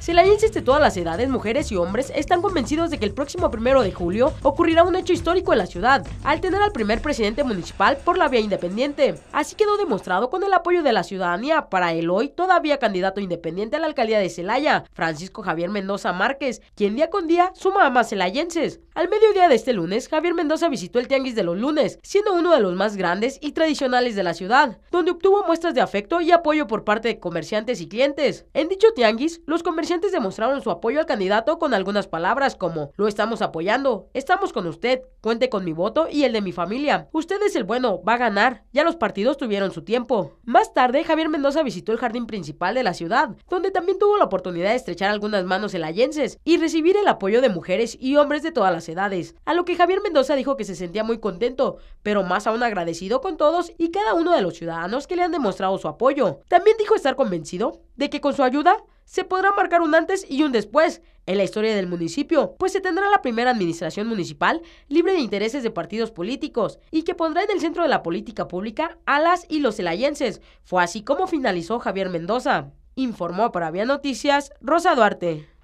Celayenses de todas las edades, mujeres y hombres, están convencidos de que el próximo primero de julio ocurrirá un hecho histórico en la ciudad, al tener al primer presidente municipal por la vía independiente. Así quedó demostrado con el apoyo de la ciudadanía para el hoy todavía candidato independiente a la alcaldía de Celaya, Francisco Javier Mendoza Márquez, quien día con día suma a más celayenses. Al mediodía de este lunes, Javier Mendoza visitó el Tianguis de los Lunes, siendo uno de los más grandes y tradicionales de la ciudad, donde obtuvo muestras de afecto y apoyo por parte de comerciantes y clientes. En dicho tianguis, los comerciantes demostraron su apoyo al candidato con algunas palabras como, lo estamos apoyando, estamos con usted, cuente con mi voto y el de mi familia. Usted es el bueno, va a ganar. Ya los partidos tuvieron su tiempo. Más tarde, Javier Mendoza visitó el jardín principal de la ciudad, donde también tuvo la oportunidad de estrechar algunas manos helayenses y recibir el apoyo de mujeres y hombres de todas las edades, a lo que Javier Mendoza dijo que se sentía muy contento, pero más aún agradecido con todos y cada uno de los ciudadanos que le han demostrado su apoyo. También dijo estar convencido de que con su ayuda se podrá marcar un antes y un después en la historia del municipio, pues se tendrá la primera administración municipal libre de intereses de partidos políticos y que pondrá en el centro de la política pública a las y los celayenses. Fue así como finalizó Javier Mendoza. Informó para Vía Noticias Rosa Duarte.